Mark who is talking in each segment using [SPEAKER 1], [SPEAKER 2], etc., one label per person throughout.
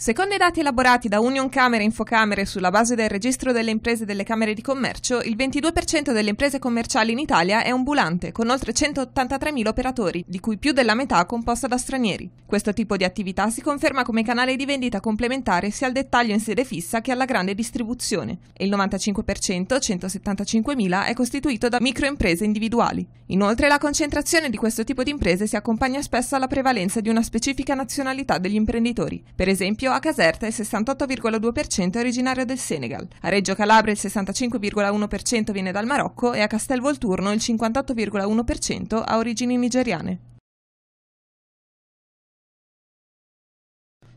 [SPEAKER 1] Secondo i dati elaborati da Union Camere e Infocamere sulla base del registro delle imprese delle Camere di Commercio, il 22% delle imprese commerciali in Italia è ambulante, con oltre 183.000 operatori, di cui più della metà composta da stranieri. Questo tipo di attività si conferma come canale di vendita complementare sia al dettaglio in sede fissa che alla grande distribuzione e il 95%, 175.000, è costituito da microimprese individuali. Inoltre la concentrazione di questo tipo di imprese si accompagna spesso alla prevalenza di una specifica nazionalità degli imprenditori. Per esempio, esempio, a Caserta il 68,2% è originario del Senegal, a Reggio Calabria il 65,1% viene dal Marocco e a Castelvolturno il 58,1%
[SPEAKER 2] ha origini nigeriane.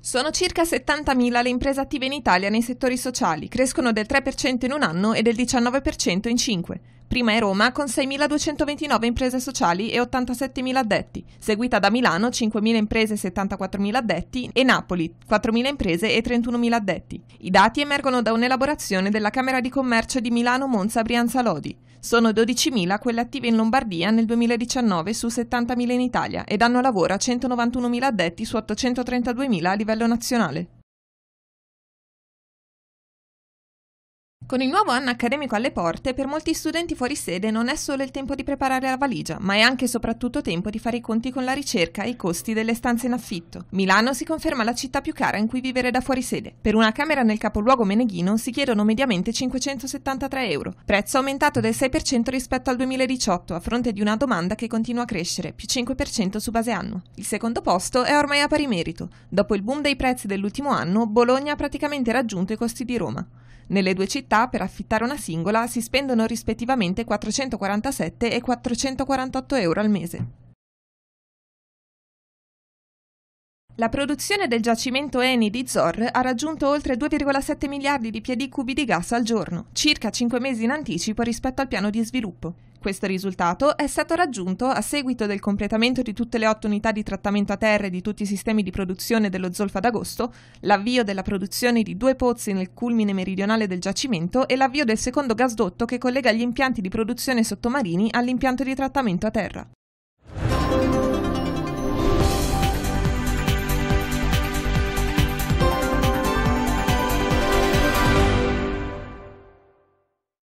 [SPEAKER 1] Sono circa 70.000 le imprese attive in Italia nei settori sociali, crescono del 3% in un anno e del 19% in 5. Prima è Roma con 6.229 imprese sociali e 87.000 addetti, seguita da Milano 5.000 imprese e 74.000 addetti e Napoli 4.000 imprese e 31.000 addetti. I dati emergono da un'elaborazione della Camera di Commercio di Milano Monza Brianza Lodi. Sono 12.000 quelle attive in Lombardia nel 2019 su 70.000 in Italia e danno lavoro a 191.000 addetti su 832.000 a
[SPEAKER 2] livello nazionale. Con il nuovo
[SPEAKER 1] anno accademico alle porte, per molti studenti fuori sede non è solo il tempo di preparare la valigia, ma è anche e soprattutto tempo di fare i conti con la ricerca e i costi delle stanze in affitto. Milano si conferma la città più cara in cui vivere da fuori sede. Per una camera nel capoluogo meneghino si chiedono mediamente 573 euro, prezzo aumentato del 6% rispetto al 2018 a fronte di una domanda che continua a crescere, più 5% su base annua. Il secondo posto è ormai a pari merito. Dopo il boom dei prezzi dell'ultimo anno, Bologna ha praticamente raggiunto i costi di Roma. Nelle due città per affittare una singola si spendono rispettivamente 447 e 448 euro
[SPEAKER 2] al mese. La produzione del
[SPEAKER 1] giacimento Eni di Zor ha raggiunto oltre 2,7 miliardi di piedi cubi di gas al giorno, circa 5 mesi in anticipo rispetto al piano di sviluppo. Questo risultato è stato raggiunto a seguito del completamento di tutte le otto unità di trattamento a terra e di tutti i sistemi di produzione dello zolfo ad agosto, l'avvio della produzione di due pozzi nel culmine meridionale del giacimento e l'avvio del secondo gasdotto che collega gli impianti di produzione sottomarini all'impianto di trattamento a terra.